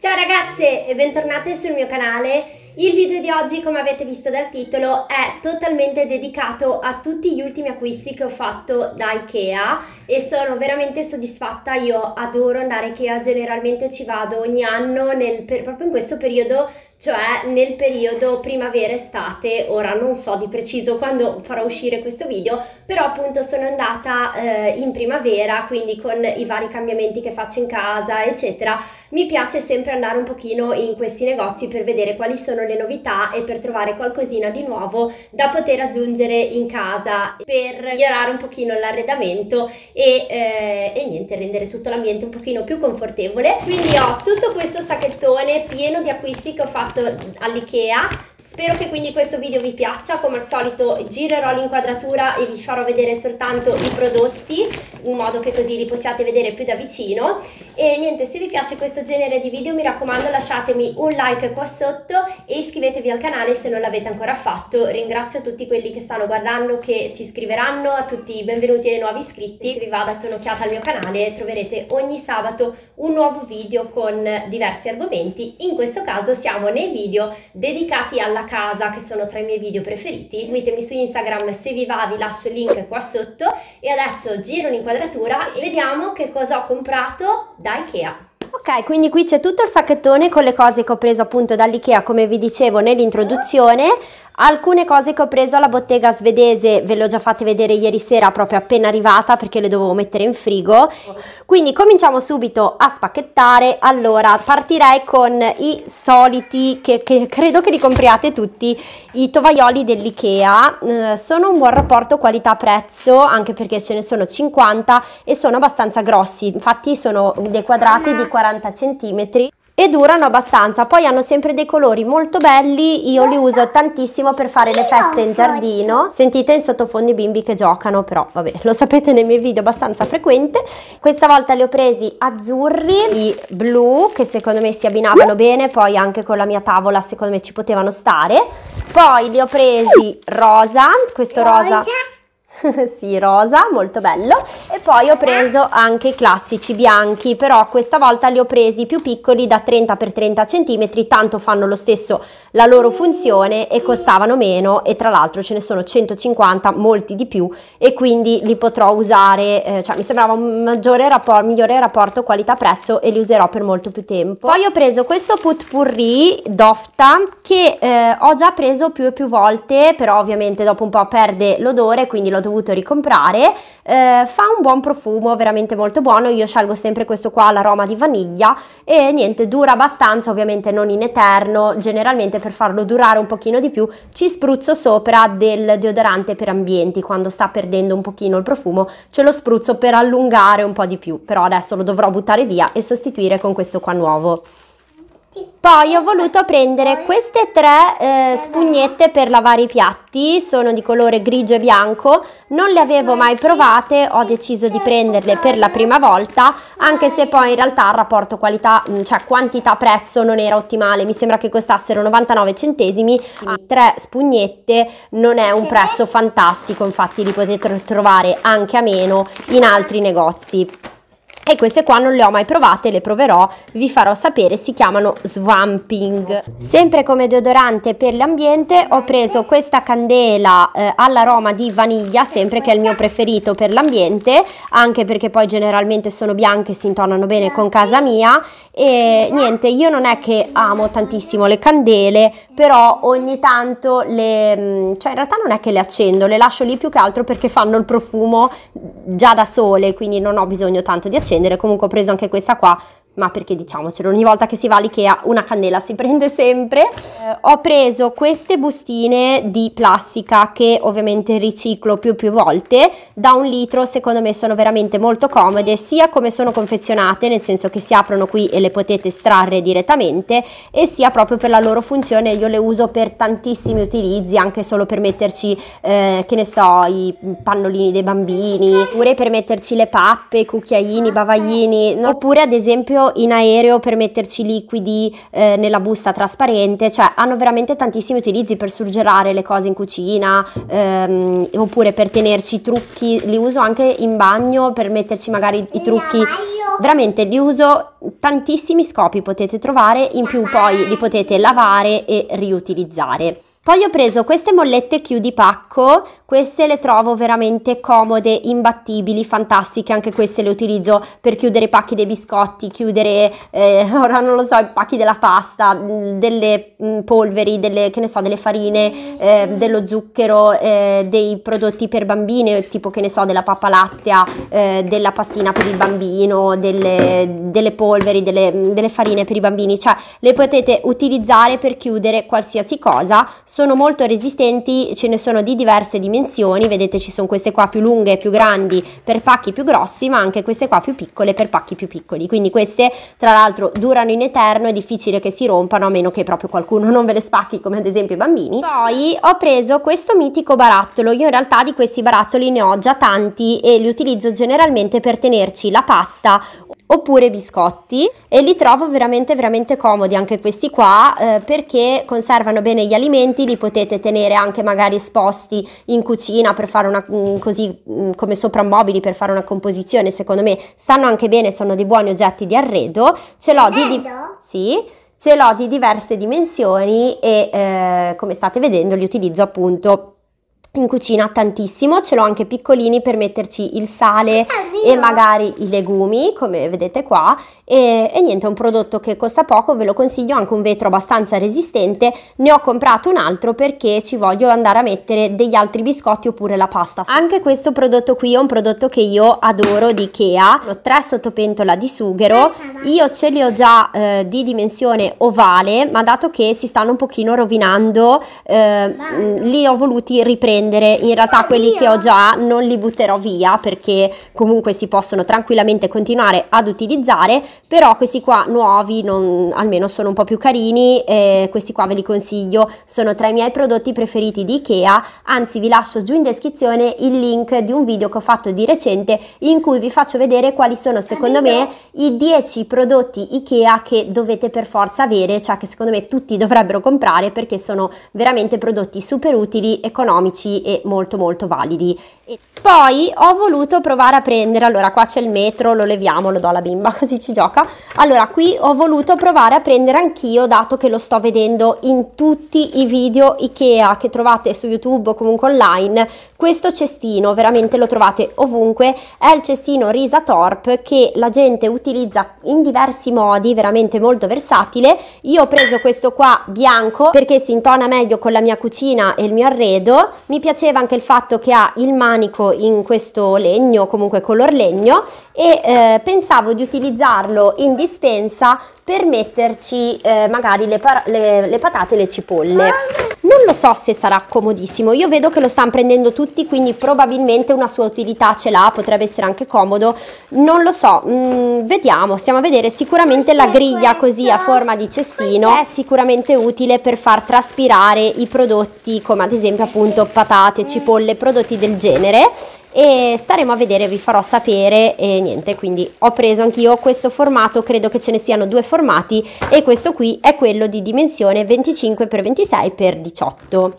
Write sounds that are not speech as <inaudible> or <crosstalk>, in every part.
Ciao ragazze e bentornate sul mio canale. Il video di oggi, come avete visto dal titolo, è totalmente dedicato a tutti gli ultimi acquisti che ho fatto da Ikea e sono veramente soddisfatta, io adoro andare a Ikea, generalmente ci vado ogni anno nel, per, proprio in questo periodo cioè nel periodo primavera-estate, ora non so di preciso quando farò uscire questo video, però appunto sono andata eh, in primavera, quindi con i vari cambiamenti che faccio in casa, eccetera, mi piace sempre andare un pochino in questi negozi per vedere quali sono le novità e per trovare qualcosina di nuovo da poter aggiungere in casa per migliorare un pochino l'arredamento e, eh, e niente, rendere tutto l'ambiente un pochino più confortevole. Quindi ho tutto questo sacchettone pieno di acquisti che ho fatto all'IKEA Spero che quindi questo video vi piaccia, come al solito girerò l'inquadratura e vi farò vedere soltanto i prodotti in modo che così li possiate vedere più da vicino e niente se vi piace questo genere di video mi raccomando lasciatemi un like qua sotto e iscrivetevi al canale se non l'avete ancora fatto ringrazio tutti quelli che stanno guardando che si iscriveranno a tutti i benvenuti ai nuovi iscritti se vi va date un'occhiata al mio canale troverete ogni sabato un nuovo video con diversi argomenti in questo caso siamo nei video dedicati a alla casa che sono tra i miei video preferiti. Seguitemi su Instagram se vi va, vi lascio il link qua sotto e adesso giro l'inquadratura e vediamo che cosa ho comprato da Ikea. Ok, quindi qui c'è tutto il sacchettone con le cose che ho preso appunto dall'Ikea come vi dicevo nell'introduzione. Alcune cose che ho preso alla bottega svedese ve le ho già fatte vedere ieri sera proprio appena arrivata perché le dovevo mettere in frigo. Quindi cominciamo subito a spacchettare. Allora partirei con i soliti che, che credo che li compriate tutti, i tovaglioli dell'Ikea. Eh, sono un buon rapporto qualità-prezzo anche perché ce ne sono 50 e sono abbastanza grossi. Infatti sono dei quadrati di 40 cm e durano abbastanza, poi hanno sempre dei colori molto belli, io li uso tantissimo per fare le feste in giardino, sentite in sottofondo i bimbi che giocano però vabbè lo sapete nei miei video abbastanza frequente, questa volta li ho presi azzurri, i blu che secondo me si abbinavano bene, poi anche con la mia tavola secondo me ci potevano stare, poi li ho presi rosa, questo rosa, rosa <laughs> sì, rosa, molto bello. E poi ho preso anche i classici bianchi, però questa volta li ho presi più piccoli da 30 x 30 cm, tanto fanno lo stesso la loro funzione e costavano meno e tra l'altro ce ne sono 150, molti di più e quindi li potrò usare, eh, cioè mi sembrava un maggiore rapporto, migliore rapporto qualità-prezzo e li userò per molto più tempo. Poi ho preso questo putpurri d'ofta che eh, ho già preso più e più volte, però ovviamente dopo un po' perde l'odore, quindi l'ho dovuto dovuto ricomprare, eh, fa un buon profumo, veramente molto buono, io scelgo sempre questo qua, l'aroma di vaniglia e niente, dura abbastanza, ovviamente non in eterno, generalmente per farlo durare un pochino di più ci spruzzo sopra del deodorante per ambienti, quando sta perdendo un pochino il profumo ce lo spruzzo per allungare un po' di più, però adesso lo dovrò buttare via e sostituire con questo qua nuovo. Poi ho voluto prendere queste tre eh, spugnette per lavare i piatti, sono di colore grigio e bianco, non le avevo mai provate, ho deciso di prenderle per la prima volta, anche se poi in realtà il rapporto qualità, cioè quantità-prezzo non era ottimale, mi sembra che costassero 99 centesimi, tre spugnette non è un prezzo fantastico, infatti li potete trovare anche a meno in altri negozi e queste qua non le ho mai provate, le proverò, vi farò sapere, si chiamano swamping. Sempre come deodorante per l'ambiente ho preso questa candela eh, all'aroma di vaniglia, sempre che è il mio preferito per l'ambiente, anche perché poi generalmente sono bianche e si intonano bene con casa mia e niente, io non è che amo tantissimo le candele, però ogni tanto le mm, cioè in realtà non è che le accendo, le lascio lì più che altro perché fanno il profumo già da sole, quindi non ho bisogno tanto di accendere scendere comunque ho preso anche questa qua ma perché diciamocelo, ogni volta che si va all'Ikea una candela si <laughs> prende sempre. Eh, ho preso queste bustine di plastica che ovviamente riciclo più più volte, da un litro secondo me sono veramente molto comode, sia come sono confezionate, nel senso che si aprono qui e le potete estrarre direttamente, e sia proprio per la loro funzione, io le uso per tantissimi utilizzi, anche solo per metterci, eh, che ne so, i pannolini dei bambini, oppure per metterci le pappe, i cucchiaini, i bavaglini, oppure ad esempio proprio in aereo per metterci liquidi eh, nella busta trasparente, cioè hanno veramente tantissimi utilizzi per surgelare le cose in cucina ehm, oppure per tenerci i trucchi, li uso anche in bagno per metterci magari i trucchi veramente li uso tantissimi scopi potete trovare in più poi li potete lavare e riutilizzare poi ho preso queste mollette chiudi pacco, queste le trovo veramente comode, imbattibili, fantastiche, anche queste le utilizzo per chiudere i pacchi dei biscotti, chiudere, eh, <laughs> ora non lo so, i pacchi della pasta, delle mm, polveri, delle, che ne so, delle farine, eh, dello zucchero, eh, dei prodotti per bambine, tipo che ne so, della pappa lattea, eh, della pastina per il bambino, delle, delle polveri, delle, mm, delle farine per i bambini, cioè le potete utilizzare per chiudere qualsiasi cosa sono molto resistenti, ce ne sono di diverse dimensioni, vedete ci sono queste qua più lunghe e più grandi per pacchi più grossi, ma anche queste qua più piccole per pacchi più piccoli, quindi queste tra l'altro durano in eterno, è difficile che si rompano a meno che proprio qualcuno <laughs> non ve le spacchi come ad esempio i bambini. Poi ho preso questo mitico barattolo, io in realtà di questi barattoli ne ho già tanti e li utilizzo generalmente per tenerci la pasta oppure biscotti e li trovo veramente veramente comodi anche questi qua eh, perché conservano bene gli alimenti li potete tenere anche magari esposti in cucina per fare una mm, così mm, come soprammobili per fare una composizione, secondo me stanno anche bene, sono dei buoni oggetti di arredo. Ce l'ho di, di Sì. Ce l'ho di diverse dimensioni e eh, come state vedendo li utilizzo appunto in cucina tantissimo, ce l'ho anche piccolini per metterci il sale Arrivo. e magari i legumi come vedete qua e, e, niente è un prodotto che costa poco, ve lo consiglio anche un vetro abbastanza resistente, ne ho comprato un altro perché ci voglio andare a mettere degli altri biscotti oppure la pasta anche questo prodotto qui è un prodotto che io adoro di Ikea, ho tre sottopentola di sughero, io ce li ho già eh, di dimensione ovale ma dato che si stanno un pochino rovinando eh, mm, li ho voluti riprendere prendere, in realtà quelli che ho già non li butterò via perché comunque si possono tranquillamente continuare ad utilizzare, però questi qua nuovi non, almeno sono un po' più carini, eh, questi qua ve li consiglio, sono tra i miei prodotti preferiti di Ikea, anzi vi lascio giù in descrizione il link di un video che ho fatto di recente in cui vi faccio vedere quali sono secondo me i 10 prodotti Ikea che dovete per forza avere, cioè che secondo me tutti <laughs> dovrebbero comprare perché sono veramente prodotti super utili, economici pratici e molto molto validi e poi ho voluto provare a prendere, allora qua c'è il metro, lo leviamo, lo do alla bimba <laughs> così ci gioca. Allora qui ho voluto provare a prendere anch'io, dato che lo sto vedendo in tutti i video Ikea che trovate su YouTube o comunque online, questo cestino, veramente lo trovate ovunque, è il cestino Risa Torp che la gente utilizza in diversi modi, veramente molto versatile. Io ho preso questo qua bianco perché si intona meglio con la mia cucina e il mio arredo, mi piaceva anche il fatto che ha il manico manico in questo legno, comunque color legno e eh, pensavo di utilizzarlo in dispensa per metterci eh, magari le, le, le, patate e le cipolle. Non lo so se sarà comodissimo, io vedo che lo stanno prendendo tutti, quindi probabilmente una sua utilità ce l'ha, potrebbe essere anche comodo, non lo so, mm, vediamo, stiamo a vedere, sicuramente la griglia così a forma di cestino è sicuramente utile per far traspirare i prodotti come ad esempio appunto patate, cipolle, prodotti del genere e staremo a vedere, vi farò sapere e niente, quindi ho preso anch'io questo formato, credo che ce ne siano due formati e questo qui è quello di dimensione 25x26x18.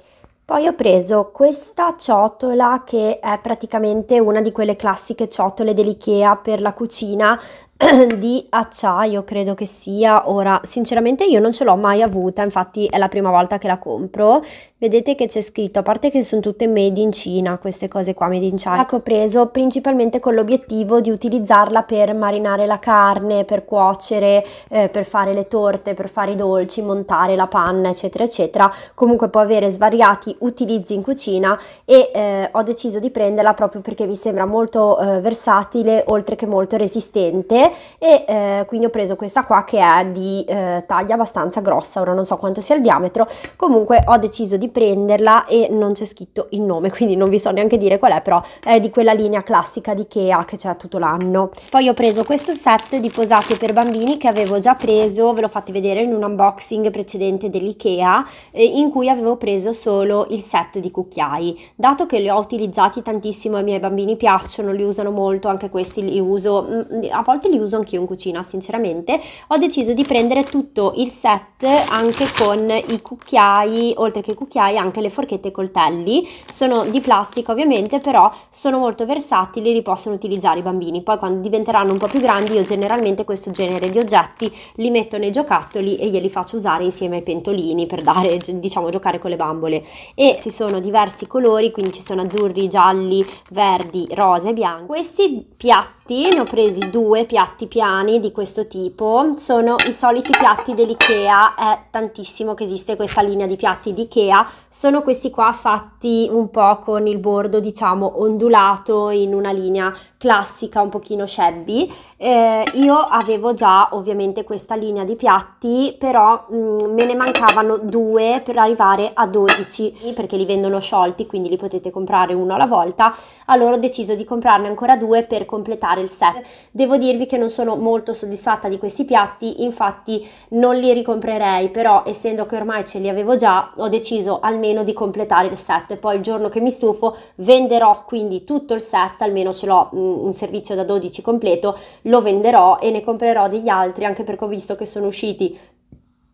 Poi ho preso questa ciotola che è praticamente una di quelle classiche ciotole dell'IKEA per la cucina <coughs> di acciaio credo che sia ora sinceramente io non ce l'ho mai avuta infatti è la prima volta che la compro vedete che c'è scritto a parte che sono tutte made in Cina queste cose qua made in China che ho preso principalmente con l'obiettivo di utilizzarla per marinare la carne per cuocere eh, per fare le torte per fare i dolci montare la panna eccetera eccetera comunque può avere svariati utilizzi in cucina e eh, ho deciso di prenderla proprio perché mi sembra molto eh, versatile oltre che molto resistente e eh, quindi ho preso questa qua che è di eh, taglia abbastanza grossa, ora non so quanto sia il diametro, comunque ho deciso di prenderla e non c'è scritto il nome, <laughs> quindi non vi so neanche dire qual è, però è di quella linea classica di Ikea che c'è tutto l'anno. Poi ho preso questo set di posate per bambini che avevo già preso, ve l'ho fatti vedere in un unboxing precedente dell'Ikea, eh, in cui avevo preso solo il set di cucchiai, dato che li ho utilizzati tantissimo ai miei bambini piacciono, li usano molto, anche questi li uso, mm, a volte li uso anch'io in cucina sinceramente ho deciso di prendere tutto il set anche con i cucchiai oltre che i cucchiai anche le forchette e i coltelli sono di plastica ovviamente però sono molto versatili li possono utilizzare i bambini poi quando diventeranno un po' più grandi io generalmente questo genere di oggetti li metto nei giocattoli e glieli faccio usare insieme ai pentolini per dare diciamo giocare con le bambole e ci sono diversi colori quindi ci sono azzurri gialli verdi rosa e bianco questi piatti piatti, ne ho presi due piatti piani di questo tipo, sono i soliti piatti dell'IKEA, è tantissimo che esiste questa linea di piatti di IKEA, sono questi qua fatti un po' con il bordo diciamo ondulato in una linea classica un pochino shabby, eh, io avevo già ovviamente questa linea di piatti però mh, mm, me ne mancavano due per arrivare a 12 perché li vendono sciolti quindi li potete comprare uno alla volta, allora ho deciso di comprarne ancora due per completare fare il set. Devo dirvi che non sono molto soddisfatta di questi piatti, infatti non li ricomprerei, però essendo che ormai ce li avevo già, ho deciso almeno di completare il set. Poi il giorno che mi stufo venderò quindi tutto il set, almeno ce l'ho un mm, servizio da 12 completo, lo venderò e ne comprerò degli altri anche perché ho visto che sono usciti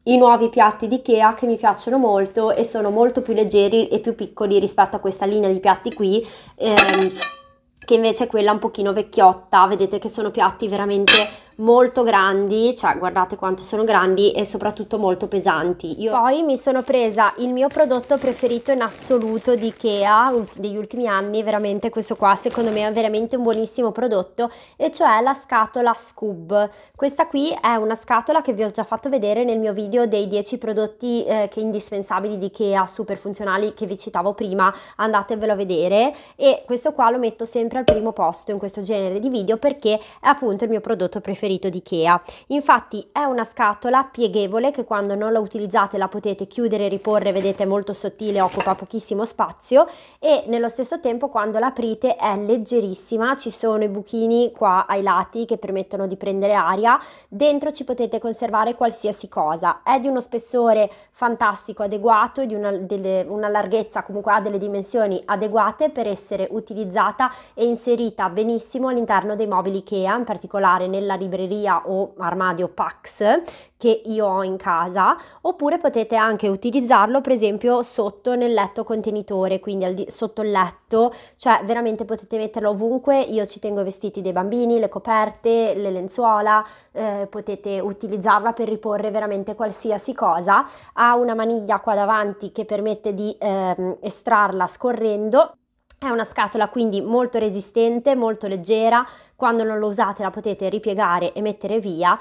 i nuovi piatti di Ikea che mi piacciono molto e sono molto più leggeri e più piccoli rispetto a questa linea di piatti qui. Ehm, che invece è quella un pochino vecchiotta, vedete che sono piatti veramente molto grandi, cioè guardate quanto sono grandi e soprattutto molto pesanti. Io poi mi sono presa il mio prodotto preferito in assoluto di Ikea degli ultimi anni, veramente questo qua secondo me è veramente un buonissimo prodotto e cioè la scatola Scoob. Questa qui è una scatola che vi ho già fatto vedere nel mio video dei 10 prodotti eh, che indispensabili di Ikea super funzionali che vi citavo prima, andatevelo a vedere e questo qua lo metto sempre al primo posto in questo genere di video perché è appunto il mio prodotto preferito preferito di Ikea. Infatti è una scatola pieghevole che quando non la utilizzate la potete chiudere e riporre, vedete è molto sottile, occupa pochissimo spazio e nello stesso tempo quando l'aprite è leggerissima, ci sono i buchini qua ai lati che permettono di prendere aria, dentro ci potete conservare qualsiasi cosa. È di uno spessore fantastico, adeguato, di una, delle, una larghezza comunque ha delle dimensioni adeguate per essere utilizzata e inserita benissimo all'interno dei mobili IKEA, in particolare nella libreria libreria o armadio Pax che io ho in casa oppure potete anche utilizzarlo per esempio sotto nel letto contenitore quindi di- sotto il letto cioè veramente potete metterlo ovunque io ci tengo i vestiti dei bambini le coperte le lenzuola eh, potete utilizzarla per riporre veramente qualsiasi cosa ha una maniglia qua davanti che permette di ehm, estrarla scorrendo è una scatola quindi molto resistente, molto leggera, quando non lo usate la potete ripiegare e mettere via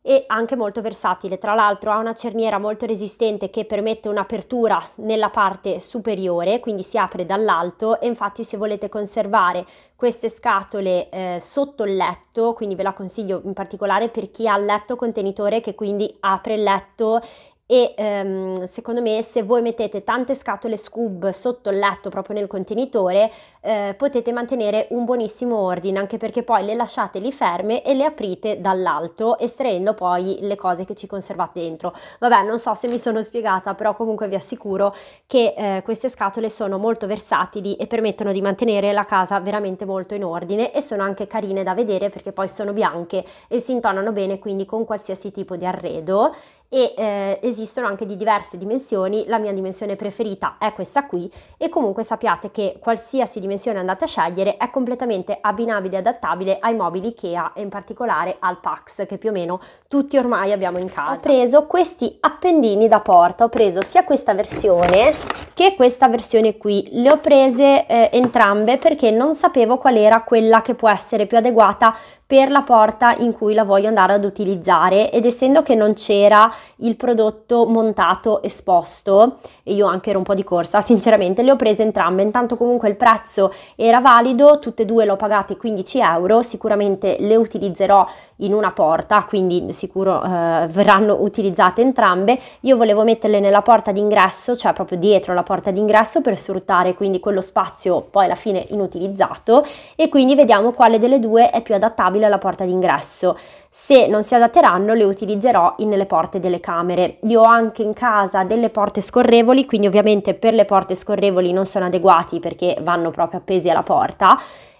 e anche molto versatile. Tra l'altro ha una cerniera molto resistente che permette un'apertura nella parte superiore, quindi si apre dall'alto e infatti se volete conservare queste scatole eh, sotto il letto, quindi ve la consiglio in particolare per chi ha il letto contenitore che quindi apre il letto e ehm, secondo me se voi mettete tante scatole scoop sotto il letto proprio nel contenitore eh, potete mantenere un buonissimo ordine anche perché poi le lasciate lì ferme e le aprite dall'alto estraendo poi le cose che ci conservate dentro vabbè non so se mi sono spiegata però comunque vi assicuro che eh, queste scatole sono molto versatili e permettono di mantenere la casa veramente molto in ordine e sono anche carine da vedere perché poi sono bianche e si intonano bene quindi con qualsiasi tipo di arredo e eh, esistono anche di diverse dimensioni, la mia dimensione preferita è questa qui e comunque sappiate che qualsiasi dimensione andate a scegliere è completamente abbinabile e adattabile ai mobili Ikea e in particolare al Pax che più o meno tutti ormai abbiamo in casa. Ho preso questi appendini da porta, ho preso sia questa versione che questa versione qui, le ho prese eh, entrambe perché non sapevo qual era quella che può essere più adeguata per la porta in cui la voglio andare ad utilizzare ed essendo che non c'era il prodotto montato esposto e io anche ero un po' di corsa sinceramente le ho prese entrambe intanto comunque il prezzo era valido tutte e due le ho pagate 15 euro sicuramente le utilizzerò in una porta quindi sicuro eh, verranno utilizzate entrambe io volevo metterle nella porta d'ingresso cioè proprio dietro la porta d'ingresso per sfruttare quindi quello spazio poi alla fine inutilizzato e quindi vediamo quale delle due è più adattabile stabile alla porta d'ingresso. Se non si adatteranno le utilizzerò nelle porte delle camere. Io ho anche in casa delle porte scorrevoli, quindi ovviamente per le porte scorrevoli non sono adeguati perché vanno proprio appesi alla porta.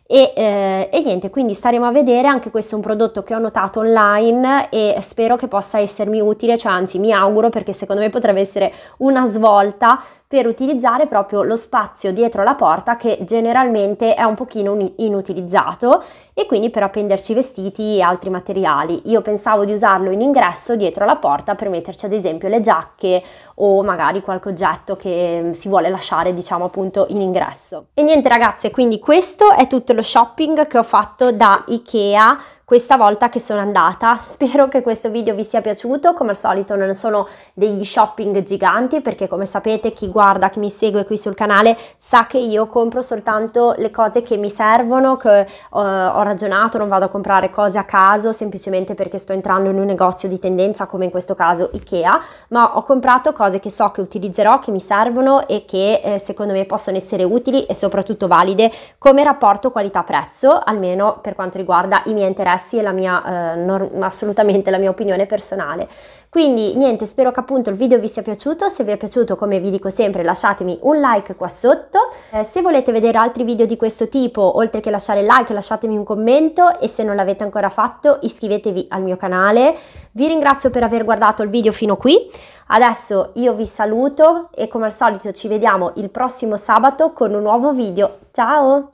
E, eh, e, niente, quindi staremo a vedere, anche questo è un prodotto che ho notato online e spero che possa essermi utile, cioè anzi mi auguro perché secondo me potrebbe essere una svolta per utilizzare proprio lo spazio dietro la porta che generalmente è un pochino inutilizzato e quindi per appenderci vestiti e altri materiali. Io pensavo di usarlo in ingresso dietro la porta per metterci ad esempio le giacche o magari qualche oggetto che mm, si vuole lasciare diciamo appunto in ingresso. E niente ragazze, quindi questo è tutto lo shopping che ho fatto da Ikea questa volta che sono andata. <laughs> Spero che questo video vi sia piaciuto, come al solito non sono degli shopping giganti perché come sapete chi guarda, chi mi segue qui sul canale sa che io compro soltanto le cose che mi servono, che eh, ho ragionato, non vado a comprare cose a caso semplicemente perché sto entrando in un negozio di tendenza come in questo caso Ikea, ma ho comprato cose che so che utilizzerò, che mi servono e che eh, secondo me possono essere utili e soprattutto valide come rapporto qualità-prezzo, almeno per quanto riguarda i miei interessi interessi e la mia, eh, nor- assolutamente la mia opinione personale. Quindi niente, spero che appunto il video vi sia piaciuto, se vi è piaciuto come vi dico sempre lasciatemi un like qua sotto, eh, se volete vedere altri video di questo tipo oltre che lasciare like lasciatemi un commento e se non l'avete ancora fatto iscrivetevi al mio canale, vi ringrazio per aver guardato il video fino qui, adesso io vi saluto e come al solito ci vediamo il prossimo sabato con un nuovo video, ciao!